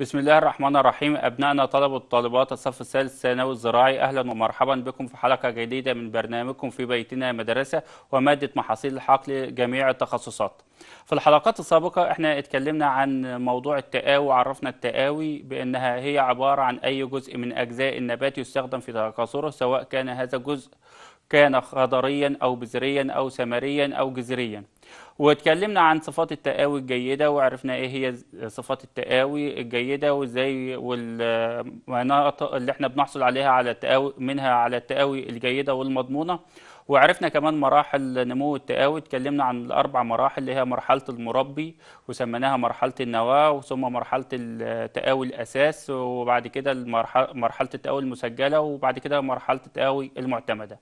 بسم الله الرحمن الرحيم أبنائنا طلبة الطالبات الصف الثالث الثانوي الزراعي أهلا ومرحبا بكم في حلقة جديدة من برنامجكم في بيتنا مدرسة ومادة محاصيل الحقل جميع التخصصات في الحلقات السابقة احنا اتكلمنا عن موضوع التقاوي وعرفنا التقاوي بأنها هي عبارة عن أي جزء من أجزاء النبات يستخدم في تكاثره سواء كان هذا الجزء كان خضريا أو بذريا أو سمريا أو جذريا واتكلمنا عن صفات التقاوي الجيده وعرفنا ايه هي صفات التقاوي الجيده وازاي والمناطق اللي احنا بنحصل عليها على التقاوي منها على التقاوي الجيده والمضمونه وعرفنا كمان مراحل نمو التقاوي اتكلمنا عن الاربع مراحل اللي هي مرحله المربي وسميناها مرحله النواه وثم مرحله التقاوي الاساس وبعد كده مرحله التقاوي المسجله وبعد كده مرحله التقاوي المعتمده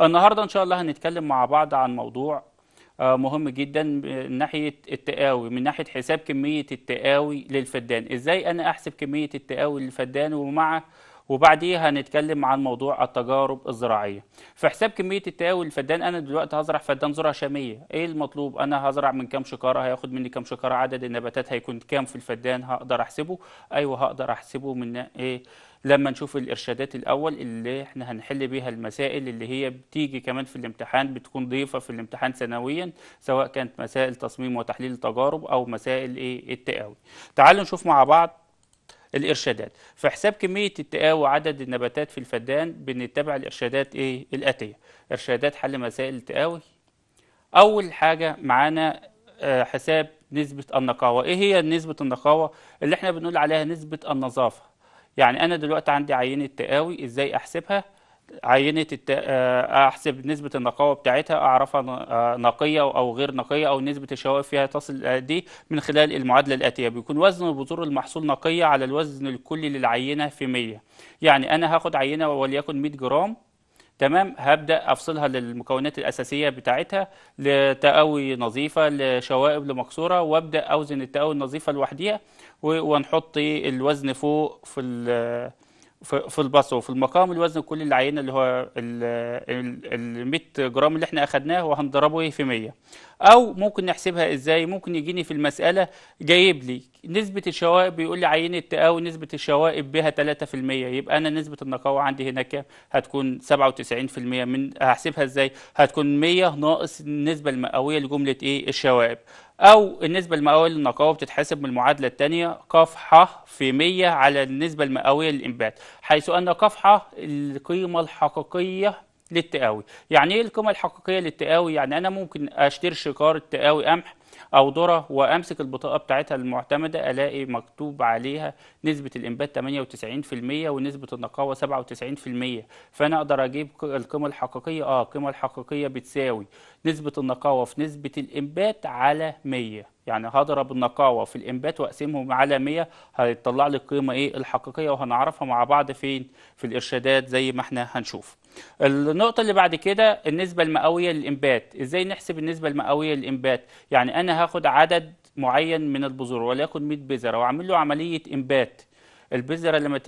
النهارده ان شاء الله هنتكلم مع بعض عن موضوع آه، مهم جدا من ناحيه التقاوي من ناحيه حساب كميه التقاوي للفدان ازاي انا احسب كميه التقاوي للفدان ومع وبعديها هنتكلم عن موضوع التجارب الزراعيه في حساب كميه التقاوي للفدان انا دلوقتي هزرع فدان ذره شاميه ايه المطلوب انا هزرع من كام شكاره هياخد مني كام شكاره عدد النباتات هيكون كام في الفدان هقدر احسبه ايوه هقدر احسبه من ايه لما نشوف الارشادات الاول اللي احنا هنحل بيها المسائل اللي هي بتيجي كمان في الامتحان بتكون ضيفه في الامتحان سنويا سواء كانت مسائل تصميم وتحليل التجارب او مسائل ايه التقاوي تعالوا نشوف مع بعض الارشادات في حساب كميه التقاوى وعدد النباتات في الفدان بنتبع الارشادات ايه الاتيه ارشادات حل مسائل التقاوي اول حاجه معانا آه، حساب نسبه النقاوه ايه هي نسبه النقاوه اللي احنا بنقول عليها نسبه النظافه يعني انا دلوقتي عندي عينه تقاوي ازاي احسبها عينه الت... آه، احسب نسبه النقاوه بتاعتها اعرفها آه، نقيه او غير نقيه او نسبه الشوائب فيها تصل دي إيه من خلال المعادله الاتيه بيكون وزن البذور المحصول نقيه على الوزن الكلي للعينه في 100 يعني انا هاخد عينه وليكن 100 جرام تمام هبدا افصلها للمكونات الاساسيه بتاعتها لتقوي نظيفه لشوائب لمكسوره وابدا اوزن التقوي النظيفه لوحديها ونحط الوزن فوق في في البصر وفي المقام الوزن كل العينه اللي هو ال 100 جرام اللي احنا اخدناه وهنضربه إيه في 100 او ممكن نحسبها ازاي ممكن يجيني في المساله جايب لي نسبة الشوائب بيقول لي عينة تقاوي نسبة الشوائب بها 3% يبقى أنا نسبة النقاوة عندي هنا كام؟ هتكون 97% من هحسبها إزاي؟ هتكون 100 ناقص النسبة المئوية لجملة إيه؟ الشوائب أو النسبة المئوية للنقاوة بتتحسب من المعادلة الثانية ق ح في 100 على النسبة المئوية للإنبات حيث أن ق ح القيمة الحقيقية للتقاوي يعني إيه القيمة الحقيقية للتقاوي؟ يعني أنا ممكن أشتري شكارة تقاوي قمح او ذره وامسك البطاقه بتاعتها المعتمده الاقي مكتوب عليها نسبه الانبات 98% ونسبه النقاوه 97% فانا اقدر اجيب القيمه الحقيقيه اه القيمه الحقيقيه بتساوي نسبه النقاوه في نسبه الانبات على 100 يعني هضرب النقاوه في الانبات واقسمهم على 100 هيطلع لي القيمه ايه الحقيقيه وهنعرفها مع بعض فين في الارشادات زي ما احنا هنشوف النقطه اللي بعد كده النسبه المئويه للانبات ازاي نحسب النسبه المئويه للانبات يعني انا هاخد عدد معين من البذور وليكن 100 بذره واعمل له عمليه انبات البذره لما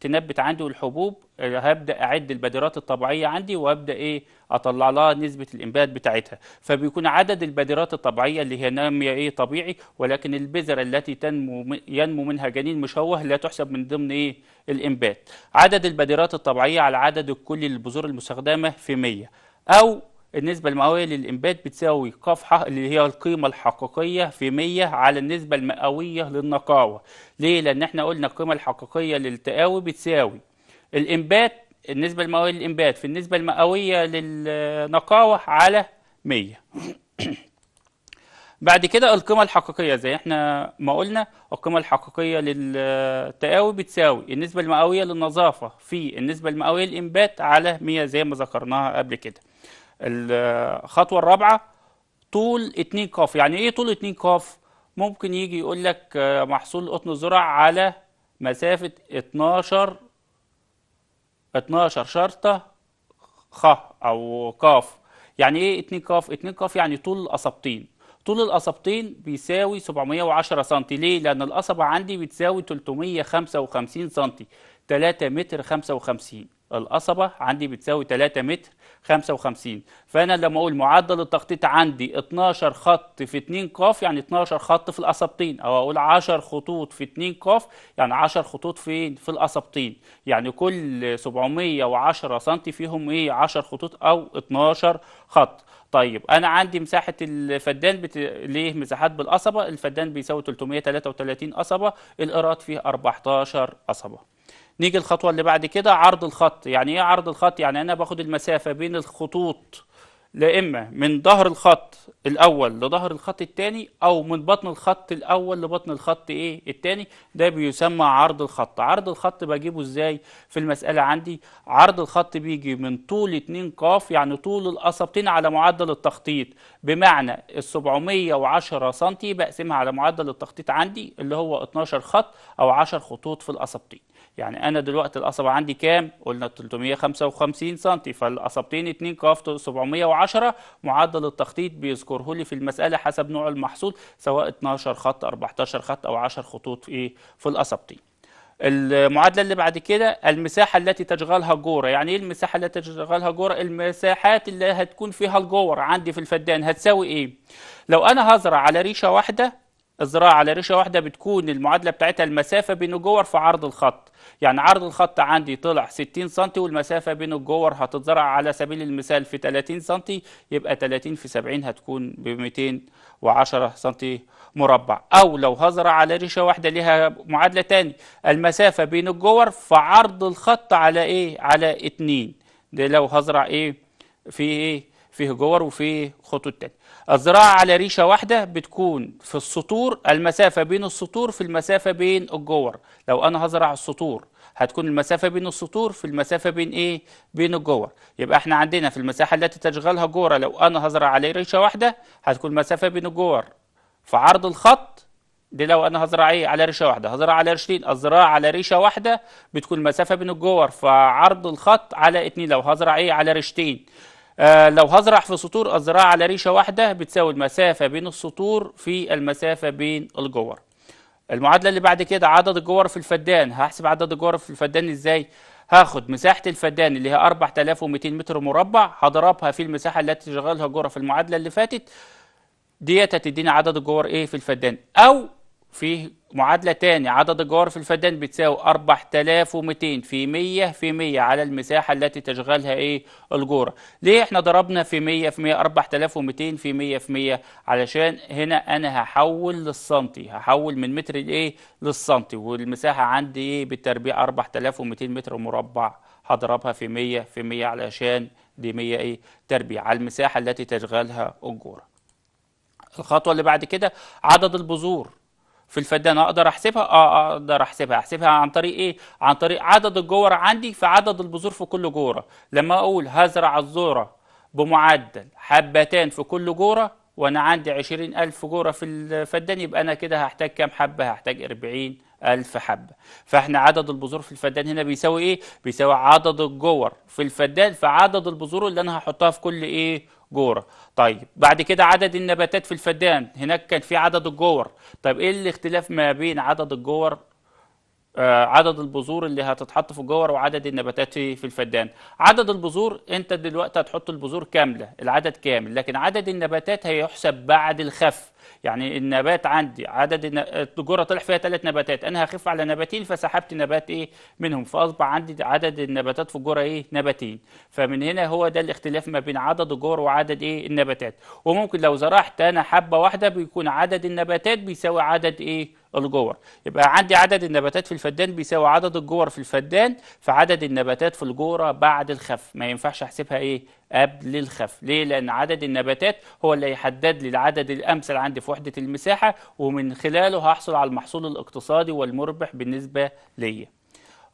تنبت عندي والحبوب آه، هبدا اعد البادرات الطبيعيه عندي وابدا ايه اطلع لها نسبه الانبات بتاعتها فبيكون عدد البادرات الطبيعيه اللي هي ناميه ايه طبيعي ولكن البذره التي تنمو ينمو منها جنين مشوه لا تحسب من ضمن ايه الانبات عدد البادرات الطبيعيه على عدد الكلي للبذور المستخدمه في 100 او النسبة المئوية للإنبات بتساوي قفحة اللي هي القيمة الحقيقية في 100 على النسبة المئوية للنقاوة ليه؟ لأن احنا قلنا القيمة الحقيقية للتقاوي بتساوي الإنبات النسبة المئوية للإنبات في النسبة المئوية للنقاوة على 100 بعد كده القيمة الحقيقية زي احنا ما قلنا القيمة الحقيقية للتقاوي بتساوي النسبة المئوية للنظافة في النسبة المئوية للإنبات على 100 زي ما ذكرناها قبل كده الخطوة الرابعة طول 2 ق يعني ايه طول 2 ق ممكن يجي يقول لك آه، محصول قطن الزرع على مسافة 12 12 شرطة خ أو ق يعني ايه 2 ق 2 ق يعني طول الاصابتين طول القصبتين بيساوي 710 سم ليه لأن القصبة عندي بتساوي 355 سم 3 متر 55 القصبة عندي بتساوي 3 متر 55 فأنا لما أقول معدل التخطيط عندي 12 خط في 2 قاف يعني 12 خط في القصبتين أو أقول 10 خطوط في 2 قاف يعني 10 خطوط في في القصبتين يعني كل 710 سم فيهم إيه 10 خطوط أو 12 خط طيب انا عندي مساحه الفدان بت... ليه مساحات بالقصبه الفدان بيساوي 333 قصبه القراط فيه 14 قصبه نيجي الخطوة اللي بعد كده عرض الخط يعني ايه عرض الخط يعني انا باخد المسافة بين الخطوط لإما من ظهر الخط الاول لظهر الخط الثاني او من بطن الخط الاول لبطن الخط ايه الثاني ده بيسمى عرض الخط عرض الخط بجيبه ازاي في المساله عندي عرض الخط بيجي من طول 2 ق يعني طول القصبتين على معدل التخطيط بمعنى ال 710 سم بقسمها على معدل التخطيط عندي اللي هو 12 خط او 10 خطوط في القصبتين يعني انا دلوقتي القصبه عندي كام قلنا 355 سم فالقصبتين 2 ك 710 معدل التخطيط بيذكره لي في المساله حسب نوع المحصول سواء 12 خط 14 خط او 10 خطوط في ايه في القصبتين المعادله اللي بعد كده المساحه التي تشغلها الجوره يعني ايه المساحه التي تشغلها الجوره المساحات اللي هتكون فيها الجور عندي في الفدان هتساوي ايه لو انا هزرع على ريشه واحده الزراعه على ريشه واحده بتكون المعادله بتاعتها المسافه بين الجور في عرض الخط يعني عرض الخط عندي طلع 60 سم والمسافه بين الجور هتتزرع على سبيل المثال في 30 سم يبقى 30 في 70 هتكون ب 210 سم مربع او لو هزرع على ريشه واحده ليها معادله تاني المسافه بين الجور في عرض الخط على ايه على 2 ده لو هزرع ايه في ايه فيه جور وفيه خطوط تاني الزراعة على ريشة واحدة بتكون في السطور المسافة بين السطور في المسافة بين الجور لو أنا هزرع السطور هتكون المسافة بين السطور في المسافة بين إيه؟ بين الجور يبقى إحنا عندنا في المساحة التي تشغلها جورة لو أنا هزرع على ريشة واحدة هتكون المسافة بين الجور في عرض الخط دي لو انا هزرع ايه على ريشه واحده هزرع على ريشتين الزراعه على ريشه واحده بتكون المسافه بين الجور فعرض الخط على اتنين لو هزرع ايه على ريشتين آه، لو هزرع في سطور الزراعة على ريشة واحدة بتساوي المسافة بين السطور في المسافة بين الجور المعادلة اللي بعد كده عدد الجور في الفدان هحسب عدد الجور في الفدان ازاي هاخد مساحة الفدان اللي هي 4200 متر مربع هضربها في المساحة التي تشغلها الجرة في المعادلة اللي فاتت ديت هتديني عدد الجور ايه في الفدان او في معادلة تاني عدد الجوار في الفدان بتساوي 4200 في 100 في 100 على المساحة التي تشغلها ايه الجورة ليه احنا ضربنا في 100 في 100 4200 في 100 في 100 علشان هنا انا هحول للسنتي هحول من متر لايه للسنتي والمساحة عندي ايه بالتربيع 4200 متر مربع هضربها في 100 في 100 علشان دي 100 ايه تربيع على المساحة التي تشغلها الجورة الخطوة اللي بعد كده عدد البذور في الفدان اقدر احسبها آه،, اه اقدر احسبها احسبها عن طريق ايه عن طريق عدد الجور عندي في عدد البذور في كل جوره لما اقول هزرع الذره بمعدل حبتان في كل جوره وانا عندي 20000 جوره في الفدان يبقى انا كده هحتاج كام حبه هحتاج 40000 ألف حبة فإحنا عدد البذور في الفدان هنا بيساوي إيه؟ بيساوي عدد الجور في الفدان في عدد البذور اللي أنا هحطها في كل إيه؟ جوره طيب بعد كده عدد النباتات في الفدان هناك كان في عدد الجور طيب ايه الاختلاف ما بين عدد الجور آه، عدد البذور اللي هتتحط في الجور وعدد النباتات في الفدان عدد البذور انت دلوقتي هتحط البذور كامله العدد كامل لكن عدد النباتات هيحسب بعد الخف يعني النبات عندي عدد الجره طلع فيها ثلاث نباتات انا هخف على نباتين فسحبت نبات ايه منهم فاصبح عندي عدد النباتات في الجره ايه نباتين فمن هنا هو ده الاختلاف ما بين عدد الجور وعدد ايه النباتات وممكن لو زرعت انا حبه واحده بيكون عدد النباتات بيساوي عدد ايه الجور يبقى عندي عدد النباتات في الفدان بيساوي عدد الجور في الفدان في عدد النباتات في الجوره بعد الخف ما ينفعش احسبها ايه قبل الخف ليه لان عدد النباتات هو اللي هيحدد لي العدد الامثل عندي في وحده المساحه ومن خلاله هحصل على المحصول الاقتصادي والمربح بالنسبه ليا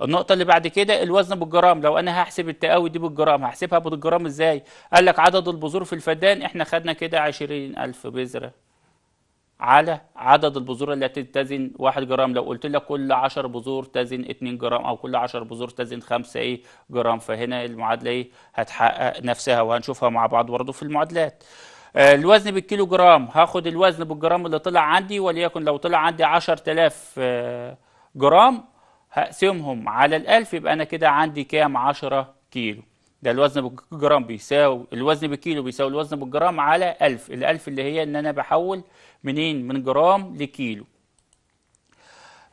النقطة اللي بعد كده الوزن بالجرام لو أنا هحسب التقاوي دي بالجرام هحسبها بالجرام إزاي؟ قال لك عدد البذور في الفدان إحنا خدنا كده 20000 بذرة على عدد البذور التي تزن 1 جرام لو قلت لك كل 10 بذور تزن 2 جرام او كل 10 بذور تزن 5 ايه جرام فهنا المعادله ايه هتحقق نفسها وهنشوفها مع بعض برضه في المعادلات آه، الوزن بالكيلو جرام هاخد الوزن بالجرام اللي طلع عندي وليكن لو طلع عندي 10000 آه، جرام هقسمهم على الألف يبقى أنا كده عندي كام 10 كيلو ده الوزن بالجرام بيساوي الوزن بالكيلو بيساوي الوزن بالجرام على 1000 ال1000 اللي هي ان انا بحول منين من جرام لكيلو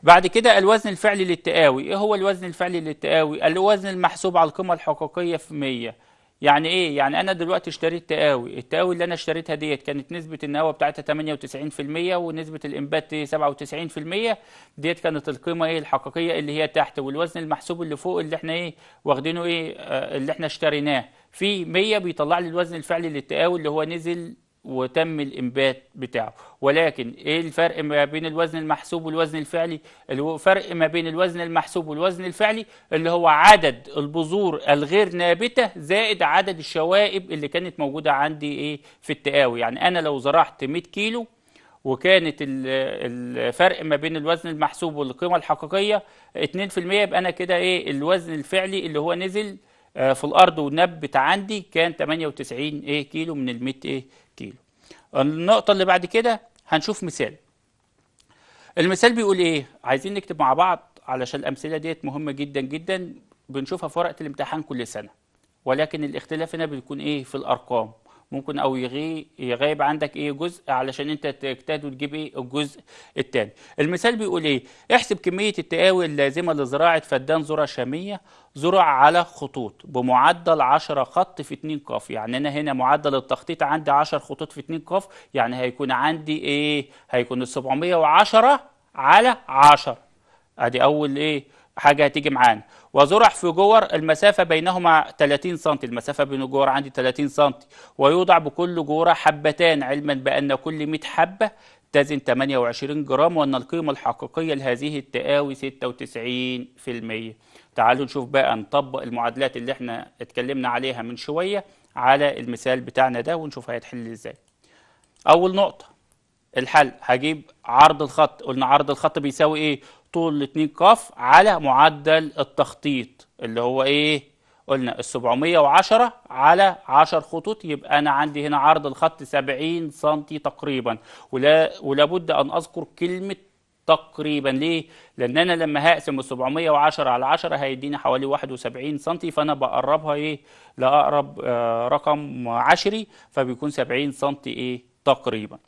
بعد كده الوزن الفعلي للتقاوي ايه هو الوزن الفعلي للتقاوي الوزن المحسوب على القيمه الحقيقيه في 100 يعني ايه يعني انا دلوقتي اشتريت تقاوي التقاوي اللي انا اشتريتها ديت كانت نسبه النقاوه بتاعتها 98% ونسبه الانبات 97% ديت كانت القيمه ايه الحقيقيه اللي هي تحت والوزن المحسوب اللي فوق اللي احنا ايه واخدينه ايه آه اللي احنا اشتريناه في 100 بيطلع لي الوزن الفعلي للتقاوي اللي هو نزل وتم الانبات بتاعه ولكن ايه الفرق ما بين الوزن المحسوب والوزن الفعلي الفرق ما بين الوزن المحسوب والوزن الفعلي اللي هو عدد البذور الغير نابته زائد عدد الشوائب اللي كانت موجوده عندي ايه في التقاوي يعني انا لو زرعت 100 كيلو وكانت الفرق ما بين الوزن المحسوب والقيمه الحقيقيه 2% يبقى انا كده ايه الوزن الفعلي اللي هو نزل آه، في الارض ونبت عندي كان 98 ايه كيلو من ال 100 ايه كيلو النقطه اللي بعد كده هنشوف مثال المثال بيقول ايه عايزين نكتب مع بعض علشان الامثله ديت مهمه جدا جدا بنشوفها في ورقه الامتحان كل سنه ولكن الاختلاف هنا بيكون ايه في الارقام ممكن او يغي يغيب عندك ايه جزء علشان انت تجتهد وتجيب ايه الجزء الثاني المثال بيقول ايه احسب كميه التقاوي اللازمه لزراعه فدان ذره شاميه زرع على خطوط بمعدل 10 خط في 2 ق يعني انا هنا معدل التخطيط عندي 10 خطوط في 2 ق يعني هيكون عندي ايه هيكون 710 على 10 ادي اول ايه حاجة هتيجي معانا وزرع في جور المسافة بينهما 30 سم المسافة بين الجور عندي 30 سم ويوضع بكل جورة حبتان علما بأن كل 100 حبة تزن 28 جرام وأن القيمة الحقيقية لهذه التقاوي 96% تعالوا نشوف بقى نطبق المعادلات اللي احنا اتكلمنا عليها من شوية على المثال بتاعنا ده ونشوف هيتحل ازاي أول نقطة الحل هجيب عرض الخط قلنا عرض الخط بيساوي ايه طول الاتنين كاف على معدل التخطيط اللي هو ايه قلنا ال 710 على 10 خطوط يبقى انا عندي هنا عرض الخط 70 سم تقريبا ولا ولابد ان اذكر كلمه تقريبا ليه؟ لان انا لما هقسم ال 710 على 10 هيديني حوالي 71 سم فانا بقربها ايه؟ لاقرب آه، رقم عشري فبيكون 70 سم ايه؟ تقريبا.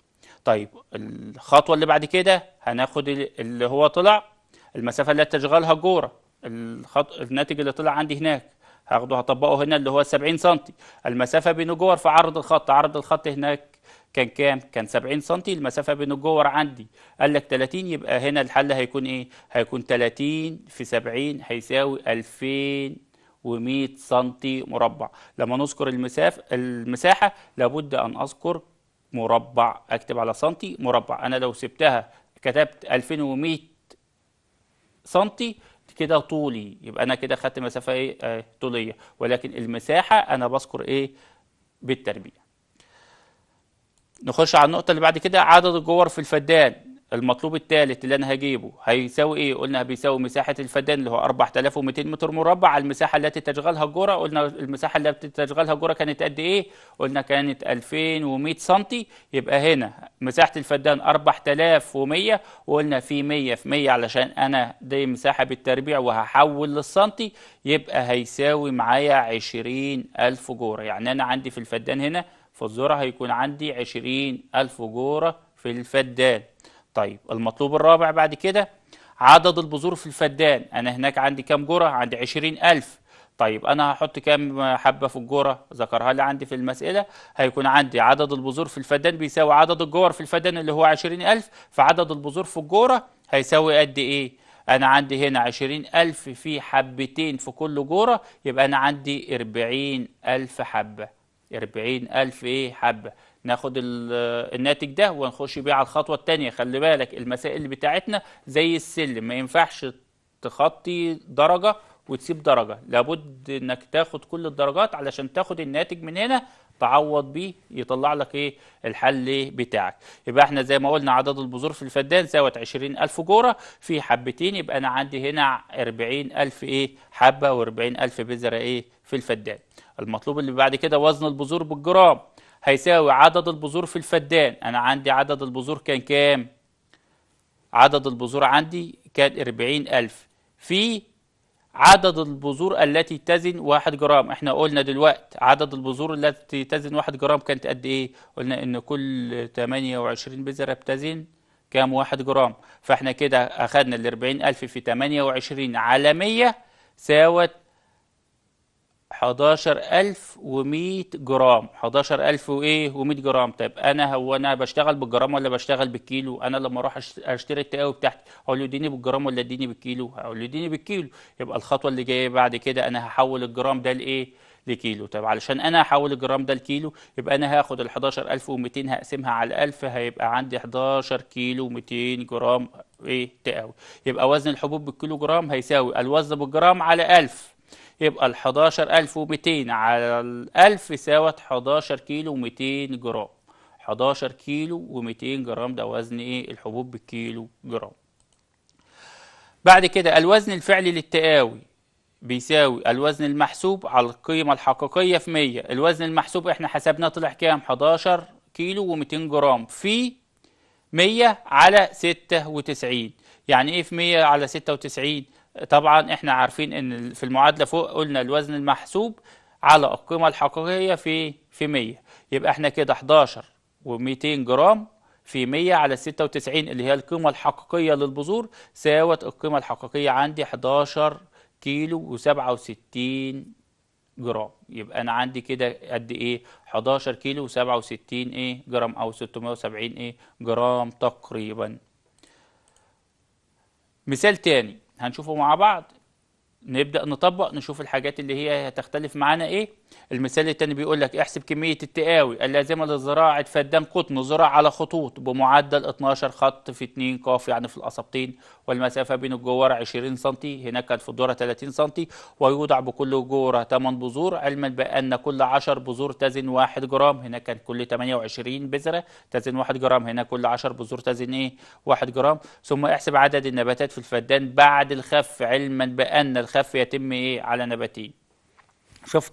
طيب الخطوه اللي بعد كده هناخد اللي هو طلع المسافه اللي تشغلها جوره الخط... الناتج اللي طلع عندي هناك هاخده هطبقه هنا اللي هو 70 سم المسافه بين جوار في عرض الخط عرض الخط هناك كان كام كان 70 سم المسافه بين الجور عندي قال لك 30 يبقى هنا الحل هيكون ايه هيكون 30 في 70 هيساوي 2000 و100 سم مربع لما نذكر المساف المساحه لابد ان اذكر مربع اكتب على سم مربع انا لو سبتها كتبت 2100 سنتي كده طولي يبقى انا كده خدت مسافه ايه آه طوليه ولكن المساحه انا بذكر ايه بالتربيع نخش على النقطه اللي بعد كده عدد الجوار في الفدان المطلوب الثالث اللي انا هجيبه هيساوي ايه قلنا بيساوي مساحه الفدان اللي هو 4200 متر مربع على المساحه التي تشغلها الجره قلنا المساحه التي تشغلها الجره كانت قد ايه قلنا كانت 2100 سم يبقى هنا مساحه الفدان 4100 وقلنا في 100 في 100 علشان انا دي مساحه بالتربيع وهحول للسنتي يبقى هيساوي معايا 20000 جوره يعني انا عندي في الفدان هنا في الذره هيكون عندي 20000 جوره في الفدان طيب المطلوب الرابع بعد كده عدد البذور في الفدان انا هناك عندي كام جرة عندي 20000 طيب انا هحط كام حبة في الجرة ذكرها لي عندي في المسألة هيكون عندي عدد البذور في الفدان بيساوي عدد الجور في الفدان اللي هو 20000 فعدد البذور في الجرة هيساوي قد ايه انا عندي هنا 20000 في حبتين في كل جرة يبقى انا عندي 40000 حبة 40000 ايه حبة ناخد الناتج ده ونخش بيه على الخطوه الثانيه خلي بالك المسائل بتاعتنا زي السلم ما ينفعش تخطي درجه وتسيب درجه لابد انك تاخد كل الدرجات علشان تاخد الناتج من هنا تعوض بيه يطلع لك ايه الحل بتاعك يبقى احنا زي ما قلنا عدد البذور في الفدان زاوت 20000 جوره في حبتين يبقى انا عندي هنا 40000 ايه حبه و40000 بذره ايه في الفدان المطلوب اللي بعد كده وزن البذور بالجرام هيساوي عدد البذور في الفدان أنا عندي عدد البذور كان كام؟ عدد البذور عندي كان 40000 في عدد البذور التي تزن 1 جرام احنا قلنا دلوقتي عدد البذور التي تزن 1 جرام كانت قد ايه قلنا ان كل 28 بذره بتزن كام 1 جرام فاحنا كده اخذنا ال 40000 في 28 على 100 ساوت 11100 جرام 11000 وايه و100 جرام طب انا هو انا بشتغل بالجرام ولا بشتغل بالكيلو انا لما اروح اشتري التقاوي بتاعتي اقول له اديني بالجرام ولا اديني بالكيلو اقول له اديني بالكيلو يبقى الخطوه اللي جايه بعد كده انا هحول الجرام ده لايه لكيلو طب علشان انا هحول الجرام ده لكيلو يبقى انا هاخد ال 11200 هقسمها على 1000 هيبقى عندي 11 كيلو 200 جرام ايه تقاوي يبقى وزن الحبوب بالكيلو جرام هيساوي الوزن بالجرام على 1000 يبقى ال 11200 على ال 1000 ساوت 11 كيلو 200 جرام 11 كيلو و200 جرام ده وزن ايه الحبوب بالكيلو جرام بعد كده الوزن الفعلي للتقاوي بيساوي الوزن المحسوب على القيمة الحقيقية في 100 الوزن المحسوب احنا حسبناه طلع كام 11 كيلو و200 جرام في 100 على 96 يعني ايه في 100 على 96 طبعا احنا عارفين ان في المعادله فوق قلنا الوزن المحسوب على القيمه الحقيقيه في في 100 يبقى احنا كده 11 و200 جرام في 100 على 96 اللي هي القيمه الحقيقيه للبذور ساوت القيمه الحقيقيه عندي 11 كيلو و67 جرام يبقى انا عندي كده قد ايه 11 كيلو و67 ايه جرام او 670 ايه جرام تقريبا مثال تاني هنشوفه مع بعض نبدأ نطبق نشوف الحاجات اللي هي هتختلف معانا ايه المثال الثاني بيقول لك احسب كمية التقاوي اللازمة لزراعة فدان قطن زرع على خطوط بمعدل 12 خط في 2 قاف يعني في الأصابتين والمسافة بين الجوار 20 سم هناك كانت في الدورة 30 سم ويوضع بكل جورة 8 بذور علما بأن كل 10 بذور تزن 1 جرام هناك كان كل 28 بذرة تزن 1 جرام هنا كل 10 بذور تزن ايه 1 جرام ثم احسب عدد النباتات في الفدان بعد الخف علما بأن الخف يتم ايه على نباتين شفت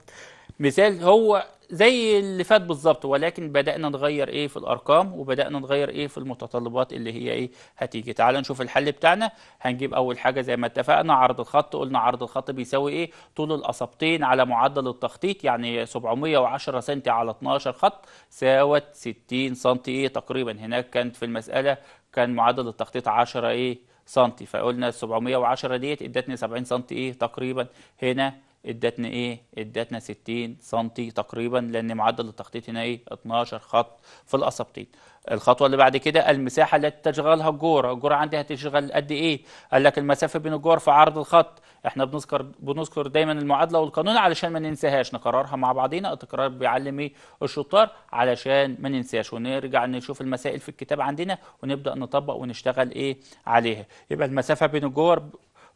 مثال هو زي اللي فات بالظبط ولكن بدأنا نغير ايه في الارقام وبدأنا نغير ايه في المتطلبات اللي هي ايه هتيجي تعال نشوف الحل بتاعنا هنجيب اول حاجة زي ما اتفقنا عرض الخط قلنا عرض الخط بيساوي ايه طول الأصابتين على معدل التخطيط يعني 710 سم على 12 خط ساوت 60 سم ايه تقريبا هناك كانت في المسألة كان معدل التخطيط 10 ايه سنتي فقلنا 710 ديت ادتني 70 سم ايه تقريبا هنا ادتنا ايه ادتنا 60 سم تقريبا لان معدل التخطيط هنا ايه 12 خط في الاسابيط الخطوه اللي بعد كده المساحه التي تشغلها الجوره الجوره عندي هتشغل قد ايه قال لك المسافه بين الجور في عرض الخط احنا بنذكر بنذكر دايما المعادله والقانون علشان ما ننساهاش نكررها مع بعضينا التكرار بيعلم ايه الشطار علشان ما ننساش ونرجع نشوف المسائل في الكتاب عندنا ونبدا نطبق ونشتغل ايه عليها يبقى المسافه بين الجور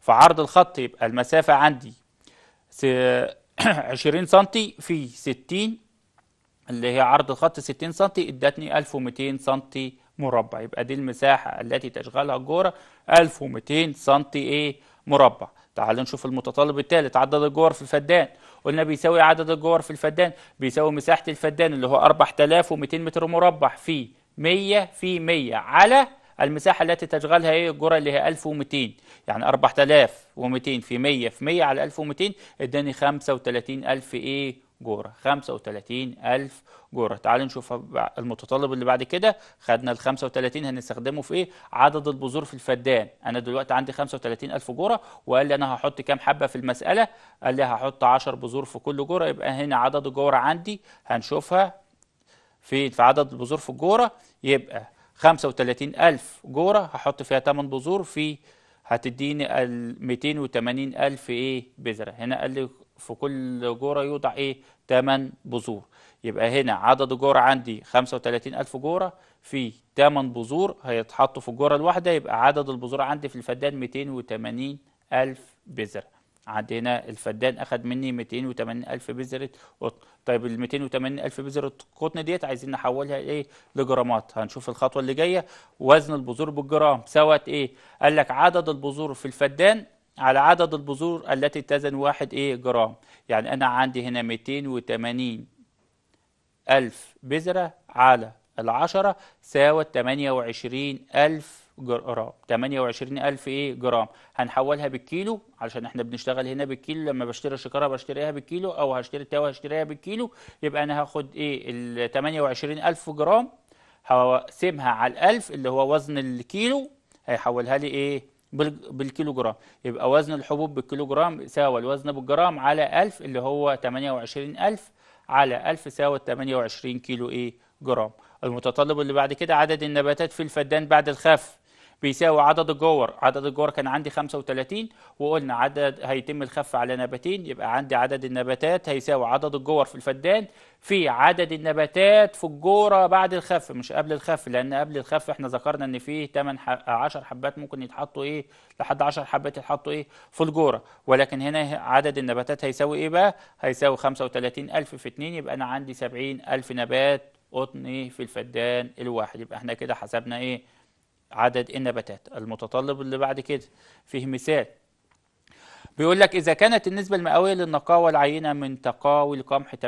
في عرض الخط يبقى المسافه عندي 20 سم في 60 اللي هي عرض الخط 60 سم ادتني 1200 سم مربع يبقى دي المساحة التي تشغلها الجورة 1200 سم ايه مربع تعالوا نشوف المتطلب الثالث عدد الجور في الفدان قلنا بيساوي عدد الجور في الفدان بيساوي مساحة الفدان اللي هو 4200 متر مربع في 100 في 100 على المساحة التي تشغلها ايه الجرة اللي هي 1200 يعني 4200 في 100 في 100 على 1200 اداني 35000 ايه جورة 35000 جورة تعال نشوف المتطلب اللي بعد كده خدنا ال 35 هنستخدمه في ايه عدد البذور في الفدان انا دلوقتي عندي 35000 جورة وقال لي انا هحط كام حبة في المسألة قال لي هحط 10 بذور في كل جورة يبقى هنا عدد الجورة عندي هنشوفها في عدد البذور في الجورة يبقى 35 ألف جورة هحط فيها 8 بذور في هتديني ال 280 ألف إيه بذرة هنا قال لي في كل جورة يوضع إيه 8 بذور يبقى هنا عدد الجورة عندي 35 ألف جورة في 8 بذور هيتحطوا في الجورة الواحدة يبقى عدد البذور عندي في الفدان 280 ألف بذرة عندنا الفدان اخد مني 280000 بذره قطن طيب ال 280000 بذره قطن ديت عايزين نحولها ايه لجرامات هنشوف الخطوه اللي جايه وزن البذور بالجرام سوت ايه قال لك عدد البذور في الفدان على عدد البذور التي تزن واحد ايه جرام يعني انا عندي هنا 280 الف بذره على العشرة ساوت 28 ألف جرام 28000 ايه جرام هنحولها بالكيلو علشان احنا بنشتغل هنا بالكيلو لما بشتري الشكاره بشتريها بالكيلو او هشتري التاوه هشتريها بالكيلو يبقى انا هاخد ايه ال 28000 جرام هقسمها على ال1000 اللي هو وزن الكيلو هيحولها لي ايه بالكيلو جرام يبقى وزن الحبوب بالكيلو جرام يساوي الوزن بالجرام على 1000 اللي هو 28000 على 1000 يساوي 28 كيلو ايه جرام المتطلب اللي بعد كده عدد النباتات في الفدان بعد الخف بيساوي عدد الجور عدد الجور كان عندي 35 وقلنا عدد هيتم الخف على نباتين يبقى عندي عدد النباتات هيساوي عدد الجور في الفدان في عدد النباتات في الجوره بعد الخف مش قبل الخف لان قبل الخف احنا ذكرنا ان فيه 8 10 حبات ممكن يتحطوا ايه لحد 10 حبات يتحطوا ايه في الجوره ولكن هنا عدد النباتات هيساوي ايه بقى هيساوي 35000 في 2 يبقى انا عندي 70000 نبات قطن في الفدان الواحد يبقى احنا كده حسبنا ايه عدد النباتات المتطلب اللي بعد كده فيه مثال بيقول لك إذا كانت النسبة المئوية للنقاوة العينة من تقاوي القمح 98%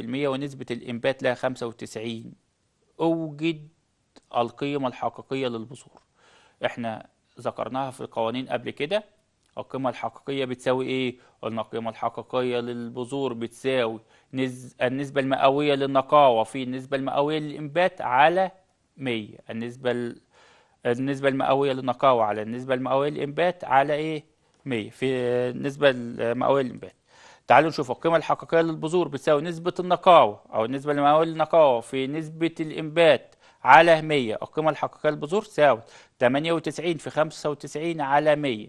ونسبة الإنبات لها 95 أوجد القيمة الحقيقية للبذور إحنا ذكرناها في القوانين قبل كده القيمة الحقيقية بتساوي إيه؟ قلنا القيمة الحقيقية للبذور بتساوي نز... النسبة المئوية للنقاوة في النسبة المئوية للإنبات على 100 النسبة النسبة المئوية للنقاوة على النسبة المئوية للإنبات على إيه؟ 100 في النسبة المئوية للإنبات. تعالوا نشوف القيمة الحقيقية للبذور بتساوي نسبة النقاوة أو النسبة المئوية للنقاوة في نسبة الإنبات على 100 القيمة الحقيقية للبذور تساوي 98 في 95 على 100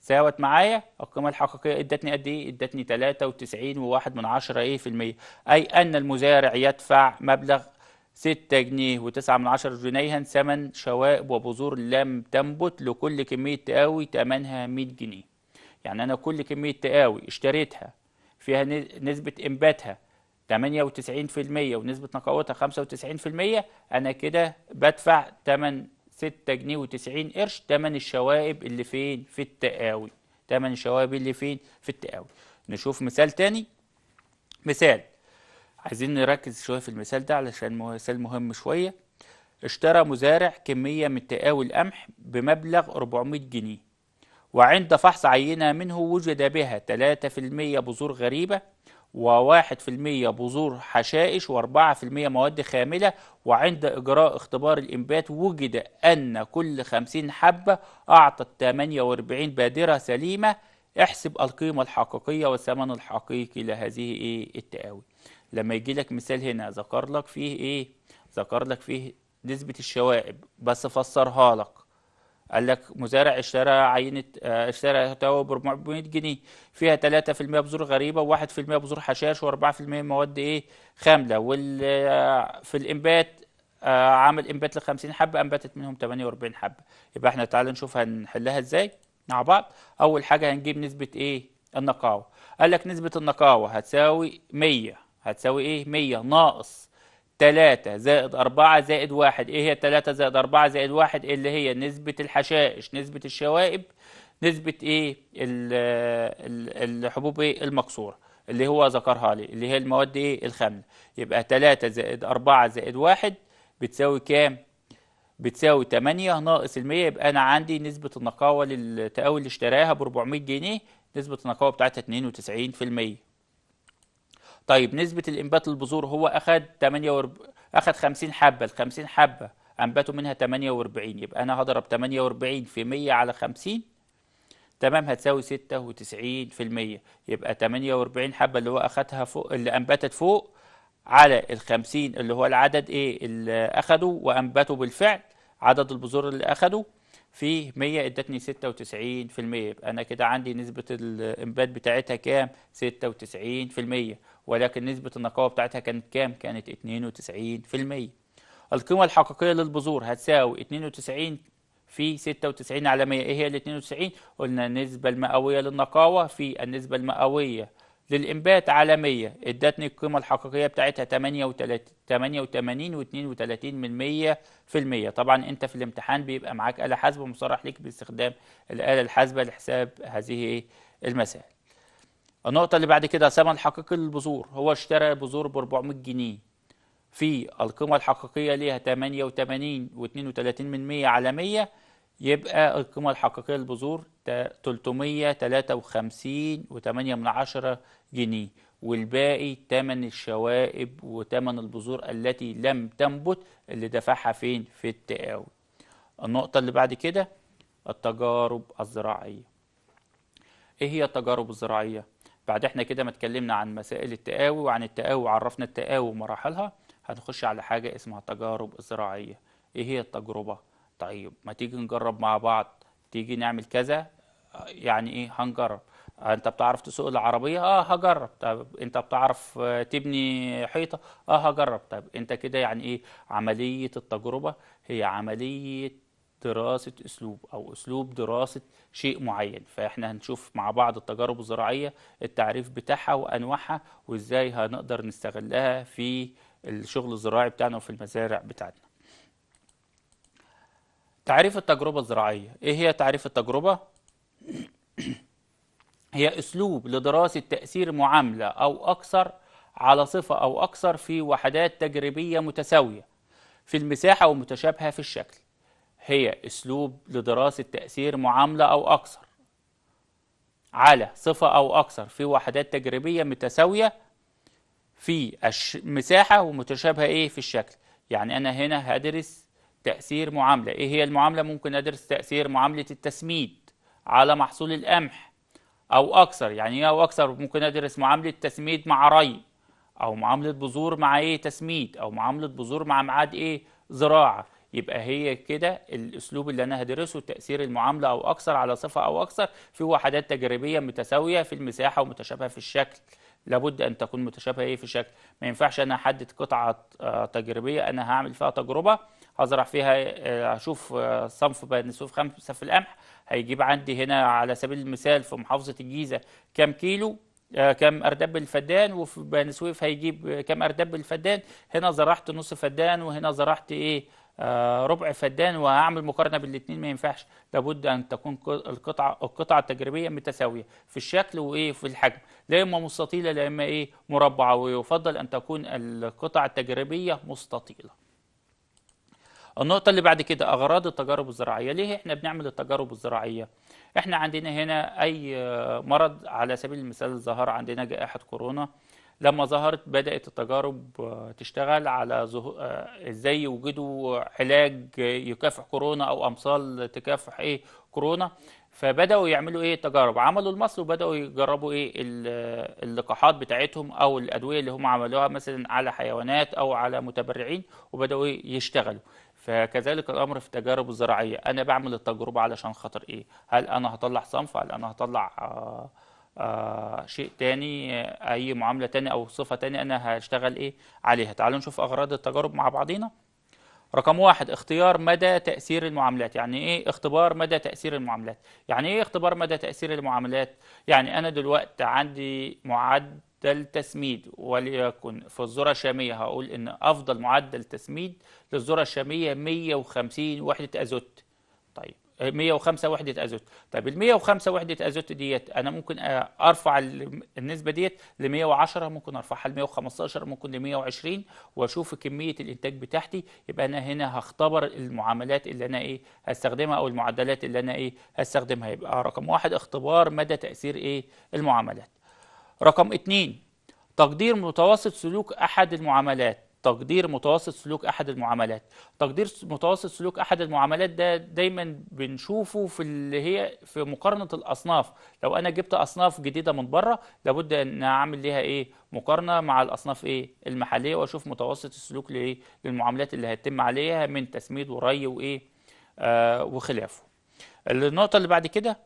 ساوت معايا القيمة الحقيقية ادتني قد ايه؟ ادتني 93.1 من 10 ايه في المية؟ أي أن المزارع يدفع مبلغ 6 جنيه و9 من 10 جنيها ثمن شوائب وبذور لم تنبت لكل كمية تقاوي تمنها 100 جنيه يعني أنا كل كمية تقاوي اشتريتها فيها نسبة إنباتها 98% ونسبة نقاوتها 95% أنا كده بدفع تمن 6 جنيه و90 قرش تمن الشوائب اللي فين في التقاوي تمن الشوائب اللي فين في التقاوي نشوف مثال تاني مثال عايزين نركز شوية في المثال ده علشان مثال مهم شوية اشترى مزارع كمية من تقاوي القمح بمبلغ 400 جنيه وعند فحص عينة منه وجد بها 3% بذور غريبة و1% بذور حشائش و4% مواد خاملة وعند إجراء اختبار الإنبات وجد أن كل 50 حبة أعطت 48 بادرة سليمة احسب القيمة الحقيقية والثمن الحقيقي لهذه التقاوي لما يجي لك مثال هنا ذكر لك فيه ايه ذكر لك فيه نسبة الشوائب بس فسرها لك قال لك مزارع اشترى عينة آه، اشترى توابل ب 400 جنيه فيها 3% بذور غريبة و1% بذور حشاش و4% مواد ايه خاملة وال آه، في الانبات آه، عامل انبات ل 50 حبة انبتت منهم 48 حبة يبقى احنا تعالى نشوف هنحلها ازاي مع بعض اول حاجة هنجيب نسبة ايه النقاوة قال لك نسبة النقاوة هتساوي 100 هتساوي ايه 100 ناقص 3 زائد 4 زائد 1 ايه هي 3 زائد 4 زائد 1 اللي هي نسبة الحشائش نسبة الشوائب نسبة ايه الحبوب ايه المكسورة اللي هو ذكرها لي اللي هي المواد ايه الخاملة يبقى 3 زائد 4 زائد 1 بتساوي كام بتساوي 8 ناقص ال 100 يبقى انا عندي نسبة النقاوة للتقاوي اللي اشتراها ب 400 جنيه نسبة النقاوة بتاعتها 92% طيب نسبة الإنبات البذور هو أخذ 48 أخذ 50 حبة ال 50 حبة أنبتوا منها 48 يبقى أنا هضرب 48 في 100 على 50 تمام هتساوي 96% يبقى 48 حبة اللي هو أخدها فوق اللي أنبتت فوق على ال 50 اللي هو العدد إيه اللي أخده وأنبته بالفعل عدد البذور اللي أخده في 100 ادتني 96% يبقى انا كده عندي نسبه الامباد بتاعتها كام 96% ولكن نسبه النقاوه بتاعتها كانت كام كانت 92% القيمه الحقيقيه للبذور هتساوي 92 في 96 على 100 ايه هي ال 92 قلنا النسبه المئويه للنقاوه في النسبه المئويه للإنبات عالمية ادتني القيمة الحقيقية بتاعتها 88 و32 من 100 في المية طبعا انت في الامتحان بيبقى معاك آلة حاسبة مصرح ليك باستخدام الآلة الحاسبة لحساب هذه المسائل النقطة اللي بعد كده ثمن الحقيقي للبذور هو اشترى البذور ب 400 جنيه في القيمة الحقيقية ليها 88 و32 من 100 عالمية يبقى القيمة الحقيقية للبذور 353.8 من عشرة جنيه والباقي تمن الشوائب وتمن البذور التي لم تنبت اللي دفعها فين في التقاوي النقطة اللي بعد كده التجارب الزراعية ايه هي التجارب الزراعية بعد احنا كده ما اتكلمنا عن مسائل التقاوي وعن التقاوي وعرفنا التقاوي ومراحلها هنخش على حاجة اسمها التجارب الزراعية ايه هي التجربة طيب ما تيجي نجرب مع بعض تيجي نعمل كذا يعني ايه هنجرب انت بتعرف تسوق العربيه اه هجرب طب انت بتعرف تبني حيطه اه هجرب طب انت كده يعني ايه عمليه التجربه هي عمليه دراسه اسلوب او اسلوب دراسه شيء معين فاحنا هنشوف مع بعض التجارب الزراعيه التعريف بتاعها وانواعها وازاي هنقدر نستغلها في الشغل الزراعي بتاعنا وفي المزارع بتاعتنا تعريف التجربة الزراعية إيه هي تعريف التجربة؟ هي أسلوب لدراسة تأثير معاملة أو أكثر على صفة أو أكثر في وحدات تجريبية متساوية في المساحة ومتشابهة في الشكل هي أسلوب لدراسة تأثير معاملة أو أكثر على صفة أو أكثر في وحدات تجريبية متساوية في المساحة ومتشابهة إيه في الشكل يعني أنا هنا هدرس تأثير معاملة إيه هي المعاملة ممكن أدرس تأثير معاملة التسميد على محصول القمح أو أكثر يعني إيه أو أكثر ممكن أدرس معاملة تسميد مع ري أو معاملة بذور مع إيه تسميد أو معاملة بذور مع ميعاد إيه زراعة يبقى هي كده الأسلوب اللي أنا هدرسه تأثير المعاملة أو أكثر على صفة أو أكثر في وحدات تجريبية متساوية في المساحة ومتشابهة في الشكل لابد ان تكون متشابهه ايه في الشكل ما ينفعش انا احدد قطعه آه، تجريبيه انا هعمل فيها تجربه هزرع فيها آه، هشوف آه، صنف بني سويف خمسة في القمح هيجيب عندي هنا على سبيل المثال في محافظة الجيزة كام كيلو آه، كم اردب الفدان وفي بني سويف هيجيب كم اردب الفدان هنا زرعت نص فدان وهنا زرعت ايه آه ربع فدان وهعمل مقارنه بالاثنين ما ينفعش لابد ان تكون القطعه القطعه التجريبيه متساويه في الشكل وايه في الحجم لا اما مستطيله لا اما ايه مربعه ويفضل ان تكون القطعه التجريبيه مستطيله النقطة اللي بعد كده أغراض التجارب الزراعية ليه إحنا بنعمل التجارب الزراعية؟ إحنا عندنا هنا أي مرض على سبيل المثال ظهر عندنا جائحة كورونا لما ظهرت بدأت التجارب تشتغل على زه... آه، إزاي يوجدوا علاج يكافح كورونا أو أمثال تكافح إيه كورونا فبداوا يعملوا ايه التجارب عملوا المصل وبداوا يجربوا ايه اللقاحات بتاعتهم او الادويه اللي هم عملوها مثلا على حيوانات او على متبرعين وبداوا يشتغلوا فكذلك الامر في التجارب الزراعيه انا بعمل التجربه علشان خاطر ايه هل انا هطلع صنف هل انا هطلع آه آه شيء تاني اي معامله تاني او صفه تاني انا هشتغل ايه عليها تعالوا نشوف اغراض التجارب مع بعضينا رقم واحد اختيار مدى تأثير المعاملات يعني ايه اختبار مدى تأثير المعاملات يعني ايه اختبار مدى تأثير المعاملات يعني انا دلوقتي عندي معد التسميد وليكن في الذره الشاميه هقول ان افضل معدل تسميد للذره الشاميه 150 وحده ازوت طيب 105 وحده ازوت طيب ال 105 وحده ازوت ديت انا ممكن ارفع النسبه ديت ل 110 ممكن ارفعها ل 115 ممكن ل 120 واشوف كميه الانتاج بتاعتي يبقى انا هنا هختبر المعاملات اللي انا ايه هستخدمها او المعدلات اللي انا ايه هستخدمها يبقى رقم واحد اختبار مدى تاثير ايه المعاملات رقم اتنين تقدير متوسط سلوك أحد المعاملات تقدير متوسط سلوك احد المعاملات تقدير متوسط سلوك احد المعاملات ده دايما بنشوفه في اللي هي في مقارنه الاصناف لو انا جبت اصناف جديده من بره لابد ان اعمل ليها ايه مقارنه مع الاصناف ايه المحليه واشوف متوسط السلوك لايه للمعاملات اللي هتتم عليها من تسميد وري وايه آه وخلافه النقطه اللي بعد كده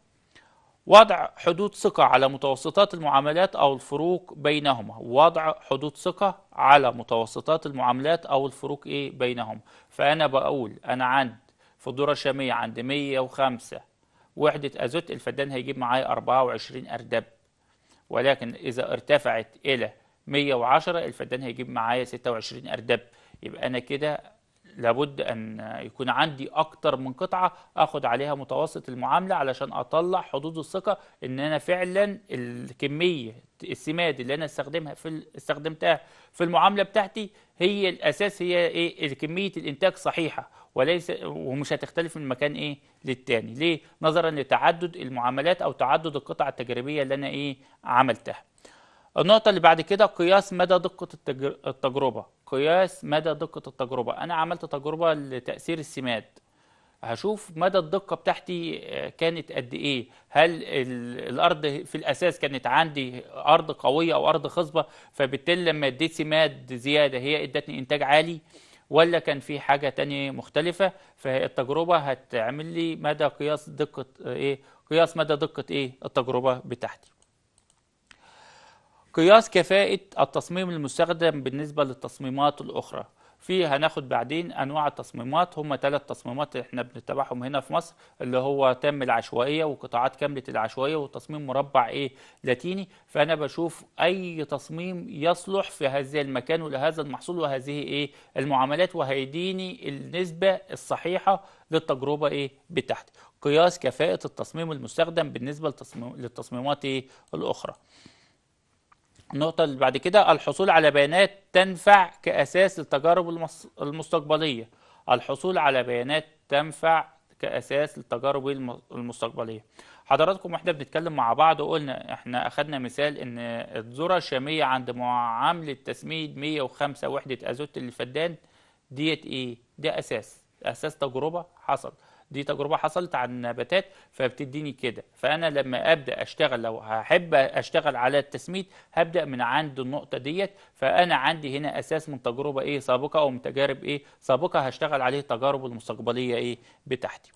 وضع حدود ثقة على متوسطات المعاملات أو الفروق بينهما وضع حدود ثقة على متوسطات المعاملات أو الفروق إيه بينهم فأنا بقول أنا عند في الدورة الشامية عند 105 وحدة أزوت الفدان هيجيب معايا 24 أردب ولكن إذا ارتفعت إلى 110 الفدان هيجيب معايا 26 أردب يبقى أنا كده لابد أن يكون عندي أكتر من قطعة أخد عليها متوسط المعاملة علشان أطلع حدود الثقة إن أنا فعلا الكمية السماد اللي أنا استخدمها في استخدمتها في المعاملة بتاعتي هي الأساس هي إيه كمية الإنتاج صحيحة وليس ومش هتختلف من مكان إيه للتاني ليه؟ نظرا لتعدد المعاملات أو تعدد القطع التجريبية اللي أنا إيه عملتها. النقطة اللي بعد كده قياس مدى دقة التجربة قياس مدى دقة التجربة أنا عملت تجربة لتأثير السماد هشوف مدى الدقة بتاعتي آه، كانت قد إيه هل الأرض في الأساس كانت عندي أرض قوية أو أرض خصبة فبالتالي لما اديت سماد زيادة هي ادتني إنتاج عالي ولا كان في حاجة تانية مختلفة فالتجربة هتعمل لي مدى قياس دقة آه، إيه قياس مدى دقة إيه التجربة بتاعتي قياس كفاءة التصميم المستخدم بالنسبة للتصميمات الأخرى في هناخد بعدين انواع التصميمات هم ثلاث تصميمات احنا بنتبعهم هنا في مصر اللي هو تم العشوائيه وقطاعات كامله العشوائيه وتصميم مربع ايه لاتيني فانا بشوف اي تصميم يصلح في هذا المكان ولهذا المحصول وهذه ايه المعاملات وهيديني النسبه الصحيحه للتجربه ايه بتاعتي قياس كفاءه التصميم المستخدم بالنسبه للتصميمات ايه الاخرى النقطة اللي بعد كده الحصول على بيانات تنفع كأساس للتجارب المستقبلية الحصول على بيانات تنفع كأساس للتجارب المستقبلية حضراتكم واحنا بنتكلم مع بعض وقلنا احنا اخدنا مثال ان الذرة الشامية عند معاملة تسميد 105 وحدة ازوت الفدان ديت ايه؟ ده اساس اساس تجربة حصل دي تجربه حصلت عن نباتات فبتديني كده فانا لما ابدا اشتغل لو هحب اشتغل على التسميد هبدا من عند النقطه ديت فانا عندي هنا اساس من تجربه ايه سابقه او من تجارب ايه سابقه هشتغل عليه التجارب المستقبليه ايه بتاعتي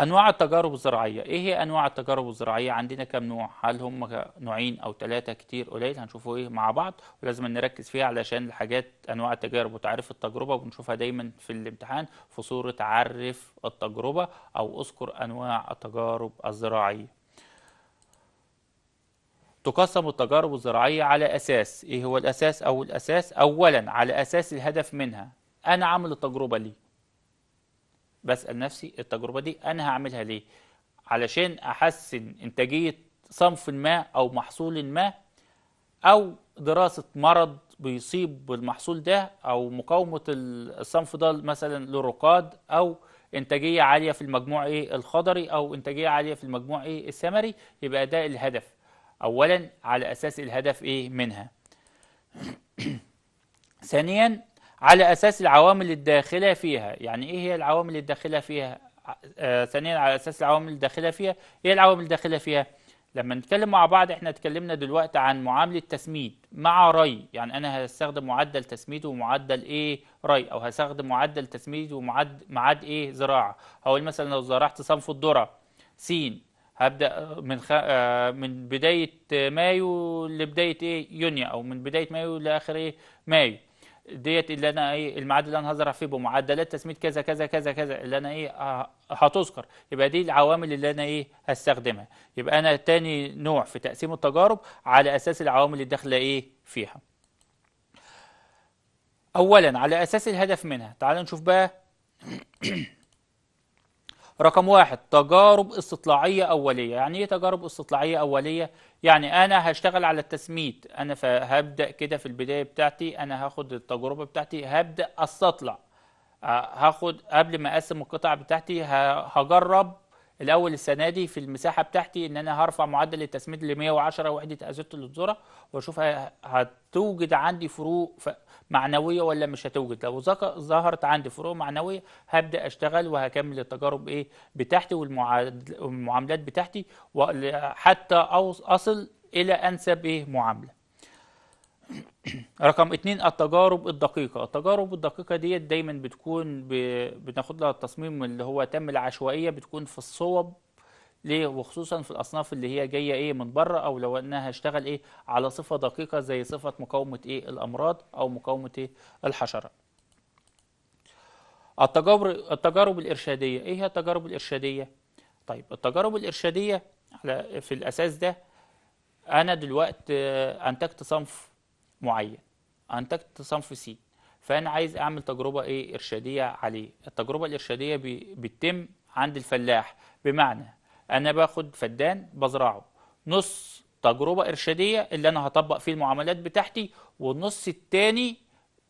انواع التجارب الزراعيه ايه هي انواع التجارب الزراعيه عندنا كم نوع هل هم نوعين او ثلاثه كتير قليل هنشوفه ايه مع بعض ولازم نركز فيها علشان الحاجات انواع التجارب وتعريف التجربه وبنشوفها دايما في الامتحان في صوره عرف التجربه او اذكر انواع التجارب الزراعيه تقسم التجارب الزراعيه على اساس ايه هو الاساس او الاساس اولا على اساس الهدف منها انا عامل التجربه ليه بسأل نفسي التجربة دي أنا هعملها ليه علشان أحسن إنتاجية صنف ما أو محصول ما أو دراسة مرض بيصيب بالمحصول ده أو مقاومة الصنف ده مثلا للرقاد أو إنتاجية عالية في المجموع إيه الخضري أو إنتاجية عالية في المجموع إيه الثمري يبقى ده الهدف أولا على أساس الهدف إيه منها ثانيا على أساس العوامل الداخلة فيها يعني إيه هي العوامل الداخلة فيها آه ثانيا على أساس العوامل الداخلة فيها إيه العوامل الداخلة فيها لما نتكلم مع بعض احنا اتكلمنا دلوقتي عن معاملة تسميد مع ري يعني انا هستخدم معدل تسميد ومعدل ايه ري او هستخدم معدل تسميد ومعد معاد ايه زراعة هقول مثلا لو زرعت صنف الذرة س هبدأ من خ... آه من بداية مايو لبداية ايه يونيو او من بداية مايو لاخر ايه مايو ديت اللي انا ايه الميعاد اللي انا هزرع فيه بمعدلات تسميد كذا كذا كذا كذا اللي انا ايه آه، هتذكر يبقى دي العوامل اللي انا ايه هستخدمها يبقى انا تاني نوع في تقسيم التجارب على اساس العوامل اللي داخله ايه فيها اولا على اساس الهدف منها تعال نشوف بقى رقم واحد تجارب استطلاعية أولية يعني إيه تجارب استطلاعية أولية؟ يعني أنا هشتغل على التسميد أنا هبدأ كده في البداية بتاعتي أنا هاخد التجربة بتاعتي هبدأ أستطلع آه، هاخد قبل ما أقسم القطع بتاعتي هجرب الأول السنة دي في المساحة بتاعتي إن أنا هرفع معدل التسميد ل 110 وحدة أزوت الذرة وأشوف هتوجد عندي فروق معنويه ولا مش هتوجد لو ظهرت عندي فروق معنويه هبدا اشتغل وهكمل التجارب ايه بتاعتي والمعاملات بتاعتي حتى اصل الى انسب ايه معامله رقم اتنين التجارب الدقيقة التجارب الدقيقة ديت دايما بتكون بناخد لها التصميم اللي هو تم العشوائية بتكون في الصوب ليه وخصوصا في الاصناف اللي هي جايه ايه من بره او لو انها هشتغل ايه على صفه دقيقه زي صفه مقاومه ايه الامراض او مقاومه ايه الحشرات التجارب التجارب الارشاديه ايه هي التجارب الارشاديه طيب التجارب الارشاديه على في الاساس ده انا دلوقتي انتجت صنف معين انتجت صنف سي فانا عايز اعمل تجربه ايه ارشاديه عليه التجربه الارشاديه بتتم عند الفلاح بمعنى انا باخد فدان بزرعه نص تجربة إرشادية اللي أنا هطبق فيه المعاملات بتاعتي والنص التاني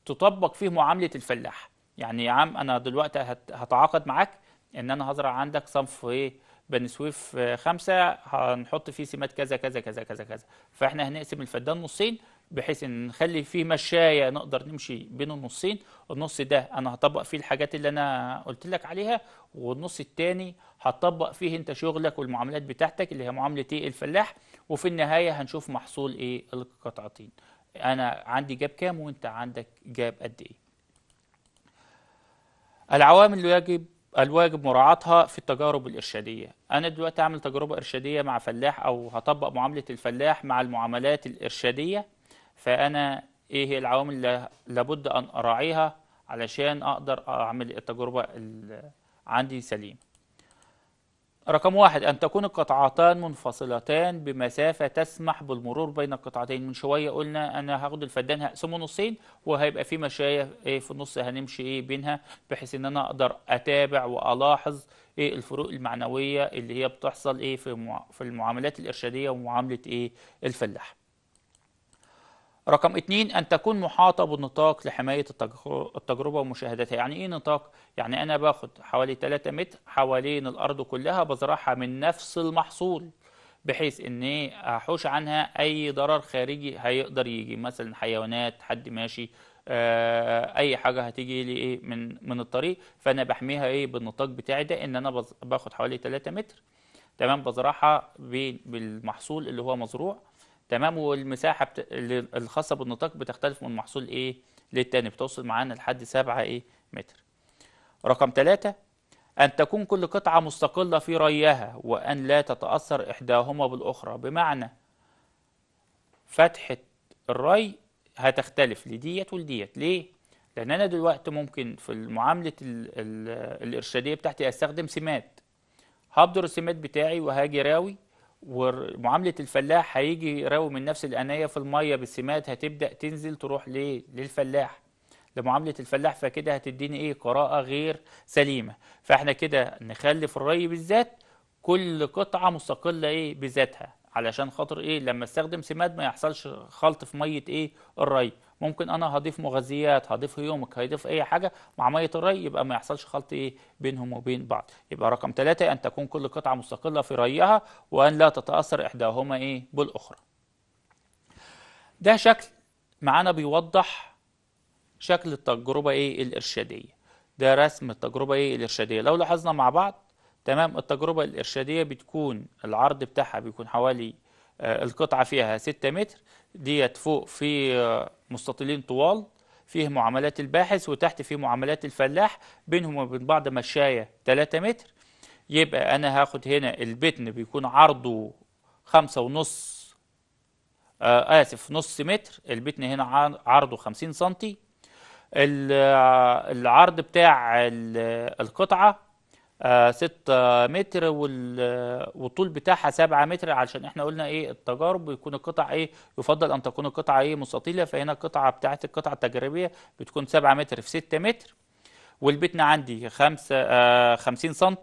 تطبق فيه معاملة الفلاح يعني يا عم أنا دلوقتي هتعاقد معاك إن أنا هزرع عندك صنف إيه بني سويف خمسة هنحط فيه سمات كذا كذا كذا كذا كذا فإحنا هنقسم الفدان نصين بحيث ان نخلي فيه مشايه نقدر نمشي بين النصين النص ده انا هطبق فيه الحاجات اللي انا قلت لك عليها والنص الثاني هتطبق فيه انت شغلك والمعاملات بتاعتك اللي هي معامله ايه الفلاح وفي النهايه هنشوف محصول ايه القطعتين انا عندي جاب كام وانت عندك جاب قد ايه العوامل اللي يجب الواجب مراعاتها في التجارب الإرشادية أنا دلوقتي هعمل تجربة إرشادية مع فلاح أو هطبق معاملة الفلاح مع المعاملات الإرشادية فأنا إيه هي العوامل اللي لابد أن أراعيها علشان أقدر أعمل التجربة اللي عندي سليم رقم واحد أن تكون القطعتان منفصلتان بمسافة تسمح بالمرور بين القطعتين من شوية قلنا أنا هاخد الفدان هقسمه نصين وهيبقى في مشاية إيه في النص هنمشي إيه بينها بحيث إن أنا أقدر أتابع وألاحظ إيه الفروق المعنوية اللي هي بتحصل إيه في في المعاملات الإرشادية ومعاملة إيه الفلاح. رقم اتنين أن تكون محاطة بنطاق لحماية التجربة ومشاهدتها يعني إيه نطاق؟ يعني أنا باخد حوالي 3 متر حوالين الأرض كلها بزرعها من نفس المحصول بحيث ان احوش عنها اي ضرر خارجي هيقدر يجي مثلا حيوانات حد ماشي آه، اي حاجه هتيجي لي ايه من من الطريق فانا بحميها ايه بالنطاق بتاعي ده ان انا باخد حوالي 3 متر تمام بزرعها بالمحصول اللي هو مزروع تمام والمساحه بت... الخاصه بالنطاق بتختلف من محصول ايه للتاني بتوصل معانا لحد 7 ايه متر رقم 3 أن تكون كل قطعة مستقلة في ريها وأن لا تتأثر إحداهما بالأخرى بمعنى فتحة الري هتختلف لديت ولديت ليه؟ لأن أنا دلوقتي ممكن في المعاملة الإرشادية بتاعتي أستخدم سمات هبدر السمات بتاعي وهاجي راوي ومعامله الفلاح هيجي يراوي من نفس الانايه في الميه بالسمات هتبدا تنزل تروح ليه للفلاح لمعامله الفلاح فكده هتديني ايه قراءه غير سليمه فاحنا كده نخلي في الري بالذات كل قطعه مستقله ايه بذاتها علشان خاطر ايه لما استخدم سماد ما يحصلش خلط في ميه ايه الري ممكن انا هضيف مغذيات هضيف هيومك هضيف اي حاجه مع ميه الري يبقى ما يحصلش خلط ايه بينهم وبين بعض يبقى رقم ثلاثة ان تكون كل قطعه مستقله في ريها وان لا تتاثر احداهما ايه بالاخرى ده شكل معانا بيوضح شكل التجربه ايه الارشاديه ده رسم التجربه ايه الارشاديه لو لاحظنا مع بعض تمام التجربة الإرشادية بتكون العرض بتاعها بيكون حوالي آه، القطعة فيها 6 متر ديت فوق في آه، مستطيلين طوال فيه معاملات الباحث وتحت فيه معاملات الفلاح بينهم وبين بعض مشاية 3 متر يبقى أنا هاخد هنا البتن بيكون عرضه خمسة ونص آه، آسف نص متر البتن هنا عرضه 50 سنتي العرض بتاع القطعة 6 آه، متر والطول بتاعها 7 متر علشان احنا قلنا ايه التجارب يكون القطع ايه يفضل ان تكون القطعه ايه مستطيله فهنا القطعه بتاعه القطعه التجريبيه بتكون 7 متر في 6 متر والبيتنا عندي 5 50 سم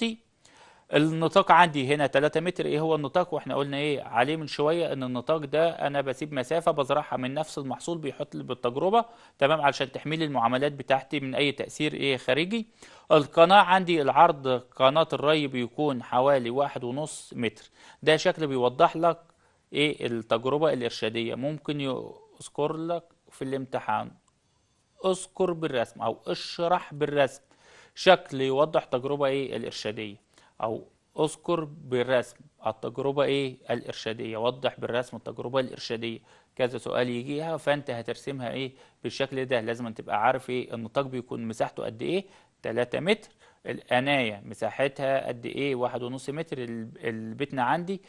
النطاق عندي هنا 3 متر ايه هو النطاق واحنا قلنا ايه عليه من شويه ان النطاق ده انا بسيب مسافه بزرعها من نفس المحصول بيحط لي بالتجربه تمام علشان تحميل المعاملات بتاعتي من اي تاثير ايه خارجي القناه عندي العرض قناه الري بيكون حوالي واحد ونص متر ده شكل بيوضح لك ايه التجربه الارشاديه ممكن يذكر لك في الامتحان اذكر بالرسم او اشرح بالرسم شكل يوضح تجربه ايه الارشاديه أو اذكر بالرسم التجربة إيه؟ الإرشادية وضح بالرسم التجربة الإرشادية كذا سؤال يجيها فأنت هترسمها إيه بالشكل ده لازم تبقى عارف إيه النطاق بيكون مساحته قد إيه 3 متر الأناية مساحتها قد إيه واحد ونص متر البيتنا عندي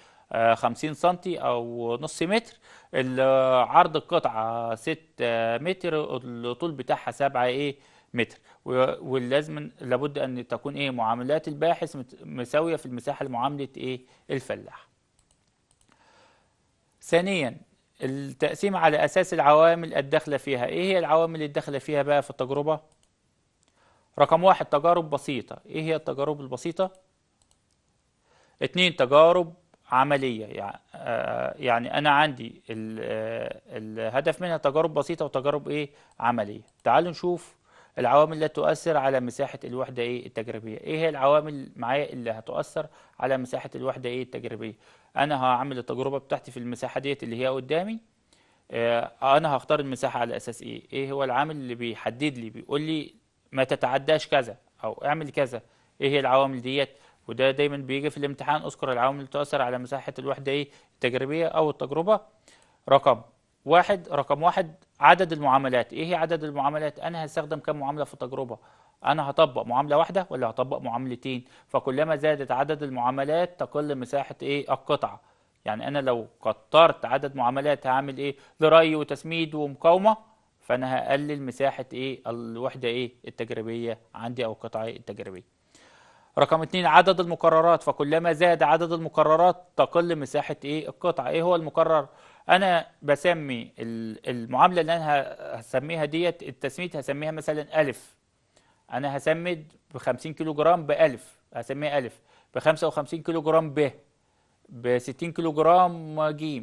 50 آه، سنتي أو نص متر عرض القطعة 6 متر الطول بتاعها 7 إيه متر ولازم لابد ان تكون ايه معاملات الباحث مساويه في المساحه لمعامله ايه الفلاح ثانيا التقسيم على اساس العوامل الداخله فيها ايه هي العوامل الداخله فيها بقى في التجربه رقم واحد تجارب بسيطه ايه هي التجارب البسيطه اتنين تجارب عملية آه، يعني أنا عندي آه، الهدف منها تجارب بسيطة وتجارب إيه عملية تعالوا نشوف العوامل اللي تؤثر على مساحة الوحدة ايه التجريبية ايه هي العوامل معايا اللي هتؤثر على مساحة الوحدة ايه التجريبية انا هعمل التجربة بتاعتي في المساحة ديت اللي هي قدامي آه انا هختار المساحة على اساس ايه ايه هو العامل اللي بيحدد لي بيقول لي ما تتعداش كذا او اعمل كذا ايه هي العوامل ديت وده دايما بيجي في الامتحان اذكر العوامل اللي تؤثر على مساحة الوحدة ايه التجريبية او التجربة رقم واحد رقم واحد عدد المعاملات ايه هي عدد المعاملات انا هستخدم كم معامله في التجربه انا هطبق معامله واحده ولا هطبق معاملتين فكلما زادت عدد المعاملات تقل مساحه ايه القطعه يعني انا لو كترت عدد معاملات هعمل ايه لري وتسميد ومقاومه فانا هقلل مساحه ايه الوحده ايه التجريبيه عندي او القطعه إيه؟ التجريبيه رقم اتنين عدد المكررات فكلما زاد عدد المكررات تقل مساحة ايه القطعة ايه هو المكرر انا بسمي المعامله اللي انا هسميها ديت التسميه هسميها مثلا الف انا هسمد ب 50 كيلو جرام ب 1000 هسميها الف ب 55 كيلو جرام ب ب 60 كيلو جرام ج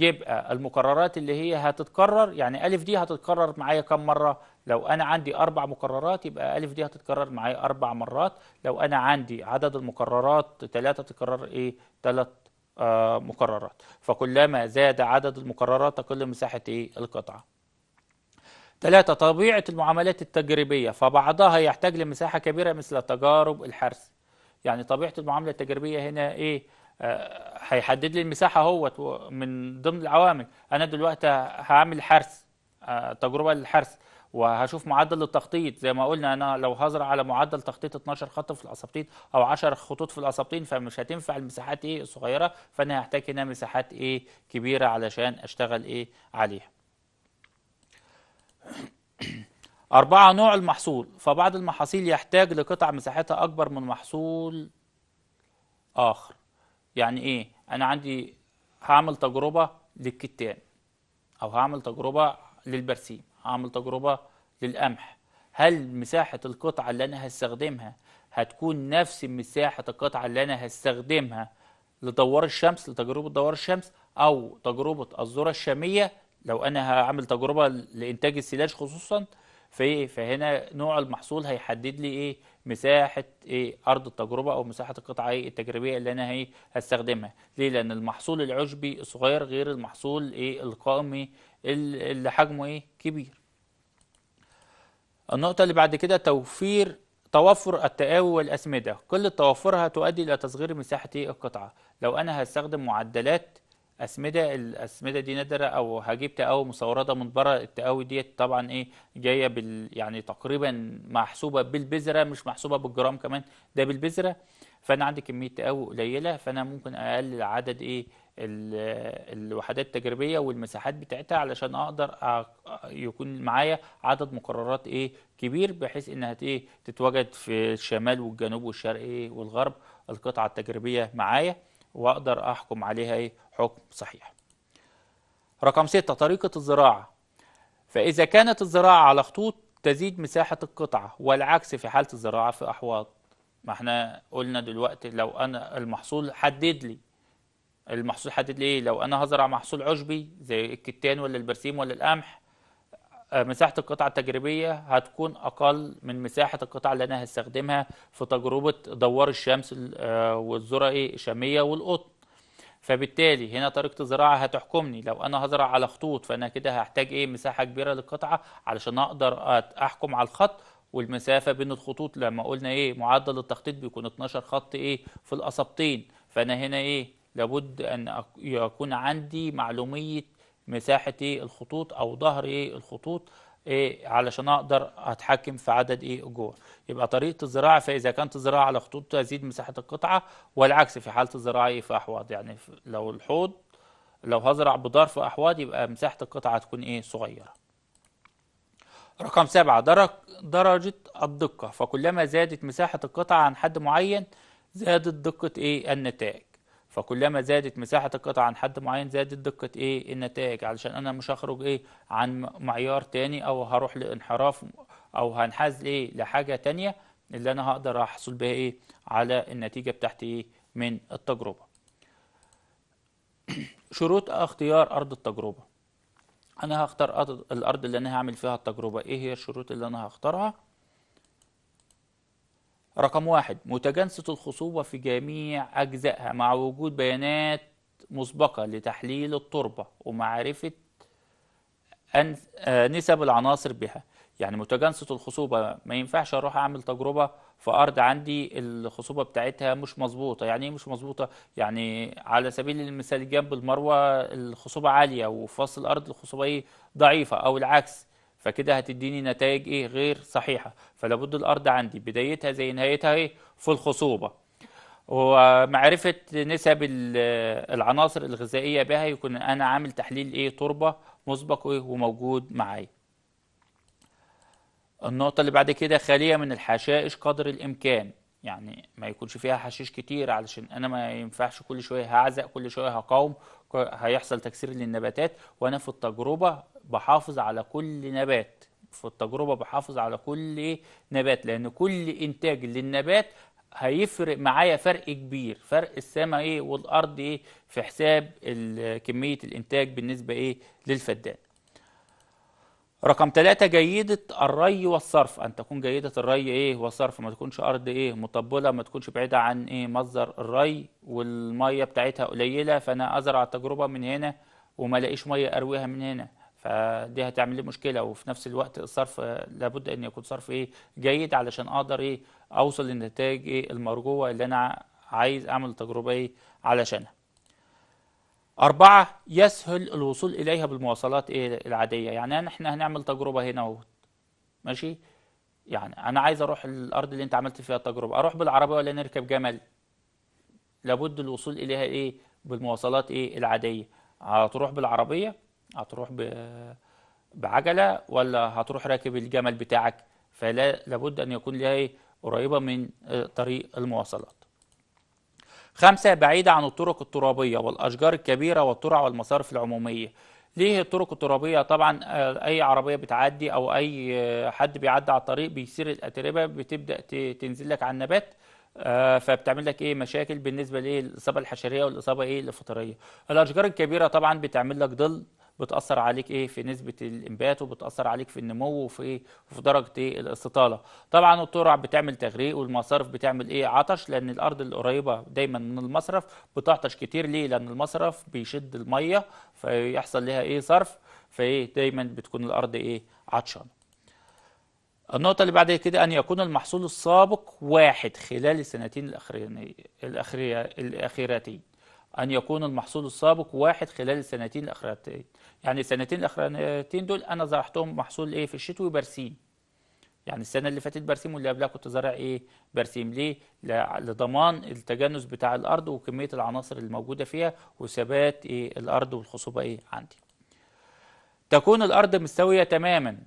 يبقى المقررات اللي هي هتتكرر يعني ألف دي هتتكرر معايا كم مرة؟ لو أنا عندي أربع مقررات يبقى ألف دي هتتكرر معايا أربع مرات، لو أنا عندي عدد المقررات ثلاثة تتكرر إيه؟ ثلاث آه، مكررات فكلما زاد عدد المكررات تقل مساحة إيه؟ القطعة ثلاثة طبيعة المعاملات التجريبية فبعضها يحتاج لمساحة كبيرة مثل تجارب الحرث يعني طبيعة المعاملة التجريبية هنا إيه آه، هيحدد لي المساحة هو من ضمن العوامل أنا دلوقتي هعمل حرث آه، تجربة للحرث وهشوف معدل التخطيط زي ما قلنا انا لو هزرع على معدل تخطيط 12 خط في الاساطين او 10 خطوط في الاساطين فمش هتنفع المساحات ايه الصغيره فانا هحتاج هنا مساحات ايه كبيره علشان اشتغل ايه عليها أربعة نوع المحصول فبعض المحاصيل يحتاج لقطع مساحتها أكبر من محصول آخر يعني إيه؟ أنا عندي هعمل تجربة للكتان أو هعمل تجربة للبرسيم هعمل تجربة للقمح هل مساحة القطعة اللي أنا هستخدمها هتكون نفس مساحة القطعة اللي أنا هستخدمها لدوار الشمس لتجربة دوار الشمس أو تجربة الذرة الشامية لو أنا هعمل تجربة لإنتاج السلاج خصوصا فإيه فهنا نوع المحصول هيحدد لي إيه مساحة إيه أرض التجربة أو مساحة القطعة إيه التجريبية اللي أنا هستخدمها ليه لأن المحصول العشبي الصغير غير المحصول إيه القائمي اللي حجمه ايه كبير النقطة اللي بعد كده توفير توفر التقاوي والأسمدة كل توفرها تؤدي إلى تصغير مساحة إيه؟ القطعة لو أنا هستخدم معدلات أسمدة الأسمدة دي نادرة أو هجيب تقاوي مستوردة من بره التقاوي ديت طبعا إيه جاية بال يعني تقريبا محسوبة بالبذرة مش محسوبة بالجرام كمان ده بالبذرة فأنا عندي كمية تقاوي قليلة فأنا ممكن أقلل عدد إيه الوحدات التجريبيه والمساحات بتاعتها علشان اقدر يكون معايا عدد مقررات ايه كبير بحيث انها ايه تتواجد في الشمال والجنوب والشرق ايه والغرب القطعه التجريبيه معايا واقدر احكم عليها ايه حكم صحيح. رقم 6 طريقه الزراعه فاذا كانت الزراعه على خطوط تزيد مساحه القطعه والعكس في حاله الزراعه في احواض. ما احنا قلنا دلوقتي لو انا المحصول حدد لي المحصول حدد ليه لو انا هزرع محصول عشبي زي الكتان ولا البرسيم ولا القمح آه، مساحة القطعة التجريبية هتكون أقل من مساحة القطعة اللي أنا هستخدمها في تجربة دوار الشمس آه، والذرة إيه الشامية والقطن فبالتالي هنا طريقة الزراعة هتحكمني لو أنا هزرع على خطوط فأنا كده هحتاج إيه مساحة كبيرة للقطعة علشان أقدر أحكم على الخط والمسافة بين الخطوط لما قلنا إيه معدل التخطيط بيكون 12 خط إيه في الأصابتين فأنا هنا إيه لابد أن يكون عندي معلومية مساحة إيه الخطوط أو ظهر إيه الخطوط إيه علشان أقدر أتحكم في عدد إيه الجوع يبقى طريقة الزراعة فإذا كانت الزراعة على خطوط تزيد مساحة القطعة والعكس في حالة الزراعة إيه في أحواض يعني لو الحوض لو هزرع بظرف في أحواض يبقى مساحة القطعة هتكون إيه صغيرة رقم سبعة درجة الدقة فكلما زادت مساحة القطعة عن حد معين زادت دقة إيه النتائج فكلما زادت مساحة القطعة عن حد معين زادت دقة ايه النتائج علشان انا مش هخرج ايه عن معيار تاني او هروح لانحراف او هنحاز ايه لحاجة تانية اللي انا هقدر احصل بها ايه على النتيجة بتاعتي ايه من التجربة شروط اختيار ارض التجربة انا هختار الارض اللي انا هعمل فيها التجربة ايه هي الشروط اللي انا هختارها رقم واحد متجانسة الخصوبة في جميع أجزائها مع وجود بيانات مسبقة لتحليل التربة ومعرفة آه، نسب العناصر بها يعني متجانسة الخصوبة ما ينفعش أروح أعمل تجربة في أرض عندي الخصوبة بتاعتها مش مظبوطة يعني إيه مش مظبوطة يعني على سبيل المثال جنب المروة الخصوبة عالية وفي وسط الأرض الخصوبة إيه ضعيفة أو العكس فكده هتديني نتائج ايه غير صحيحه فلابد الارض عندي بدايتها زي نهايتها ايه في الخصوبه ومعرفه نسب العناصر الغذائيه بها يكون انا عامل تحليل ايه تربه مسبق ايه وموجود معايا النقطه اللي بعد كده خاليه من الحشائش قدر الامكان يعني ما يكونش فيها حشيش كتير علشان انا ما ينفعش كل شويه هعزق كل شويه هقاوم هيحصل تكسير للنباتات وانا في التجربه بحافظ على كل نبات في التجربة بحافظ على كل نبات لأن كل إنتاج للنبات هيفرق معايا فرق كبير فرق السماء ايه والارض ايه في حساب كميه الانتاج بالنسبه ايه للفدان رقم ثلاثة جيدة الري والصرف أن تكون جيدة الري إيه والصرف ما تكونش أرض إيه مطبلة ما تكونش بعيدة عن إيه مصدر الري والمية بتاعتها قليلة فأنا أزرع التجربة من هنا وما لقيش مية أرويها من هنا فدي هتعمل لي مشكله وفي نفس الوقت الصرف لابد ان يكون صرف ايه جيد علشان اقدر ايه اوصل للنتائج ايه المرجوه اللي انا عايز اعمل تجربه ايه علشانها أربعة يسهل الوصول إليها بالمواصلات إيه العادية يعني انا إحنا هنعمل تجربة هنا اهو ماشي يعني أنا عايز أروح الأرض اللي أنت عملت فيها التجربة أروح بالعربية ولا نركب جمل لابد الوصول إليها إيه بالمواصلات إيه العادية هتروح بالعربية هتروح بعجله ولا هتروح راكب الجمل بتاعك فلا لابد ان يكون لها قريبه من آه، طريق المواصلات خمسة بعيدة عن الطرق الترابية والأشجار الكبيرة والترع والمصارف العمومية ليه الطرق الترابية طبعا آه، أي عربية بتعدي أو أي آه، حد بيعدي على الطريق بيسير الأتربة بتبدأ تنزل لك على النبات فبتعمل لك ايه مشاكل بالنسبه للإصابة الحشريه والاصابه ايه الفطريه الاشجار الكبيره طبعا بتعمل لك ظل بتاثر عليك ايه في نسبه الانبات وبتاثر عليك في النمو وفي إيه في درجه ايه الاستطاله طبعا الترع بتعمل تغريق والمصارف بتعمل ايه عطش لان الارض القريبه دايما من المصرف بتعطش كتير ليه لان المصرف بيشد الميه فيحصل لها ايه صرف فايه دايما بتكون الارض ايه عطشانه النقطة اللي بعد كده أن يكون المحصول السابق واحد خلال السنتين الأخيرتين أن يكون المحصول السابق واحد خلال السنتين الأخيرتين يعني السنتين الاخرانيتين دول انا زرعتهم محصول ايه في الشتوي برسيم يعني السنه اللي فاتت برسيم واللي قبلها كنت زارع ايه برسيم ليه لضمان التجانس بتاع الارض وكميه العناصر الموجوده فيها وثبات ايه الارض والخصوبه ايه عندي تكون الارض مستويه تماما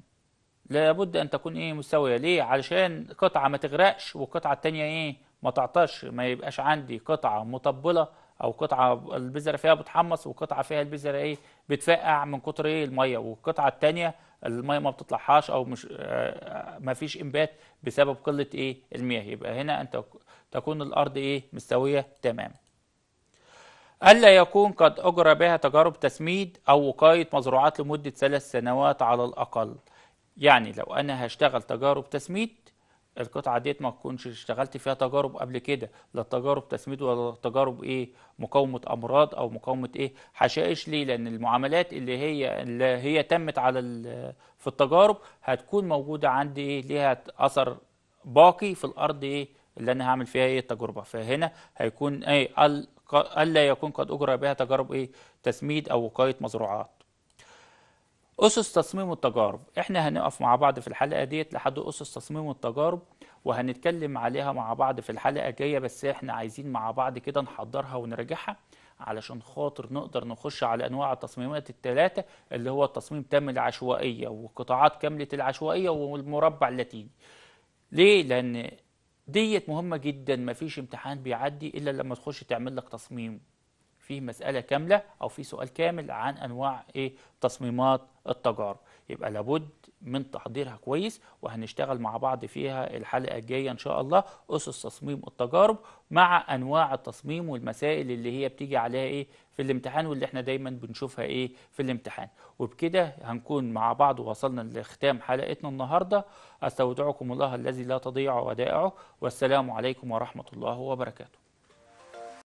لابد ان تكون ايه مستويه ليه علشان قطعه ما تغرقش والقطعه الثانيه ايه ما تعطش ما يبقاش عندي قطعه مطبله او قطعه البذره فيها بتحمص وقطعه فيها البذره ايه بتفقع من كتر ايه الميه والقطعه الثانيه الميه ما بتطلعهاش او مش آه، آه، ما فيش انبات بسبب قله ايه المياه يبقى هنا انت تكون الارض ايه مستويه تماما ألا يكون قد أجرى بها تجارب تسميد أو وقاية مزروعات لمدة ثلاث سنوات على الأقل يعني لو أنا هشتغل تجارب تسميد القطعه ديت ما تكونش اشتغلت فيها تجارب قبل كده لا تجارب تسميد ولا تجارب ايه مقاومه امراض او مقاومه ايه حشائش ليه لان المعاملات اللي هي اللي هي تمت على في التجارب هتكون موجوده عندي ايه ليها اثر باقي في الارض ايه اللي انا هعمل فيها ايه التجربه فهنا هيكون ايه الا يكون قد اجرى بها تجارب ايه تسميد او وقايه مزروعات أسس تصميم التجارب إحنا هنقف مع بعض في الحلقة ديت لحد أسس تصميم التجارب وهنتكلم عليها مع بعض في الحلقة الجاية بس إحنا عايزين مع بعض كده نحضرها ونراجعها علشان خاطر نقدر نخش على انواع التصميمات الثلاثه اللي هو التصميم تام العشوائيه وقطاعات كامله العشوائيه والمربع اللاتيني. ليه؟ لان ديت مهمه جدا مفيش امتحان بيعدي الا لما تخش تعمل لك تصميم فيه مساله كامله او فيه سؤال كامل عن انواع ايه تصميمات التجارة يبقى لابد من تحضيرها كويس وهنشتغل مع بعض فيها الحلقة الجاية إن شاء الله أسس تصميم التجارب مع أنواع التصميم والمسائل اللي هي بتيجي عليها إيه في الامتحان واللي احنا دايما بنشوفها إيه في الامتحان وبكده هنكون مع بعض ووصلنا لختام حلقتنا النهاردة أستودعكم الله الذي لا تضيع ودائعه والسلام عليكم ورحمة الله وبركاته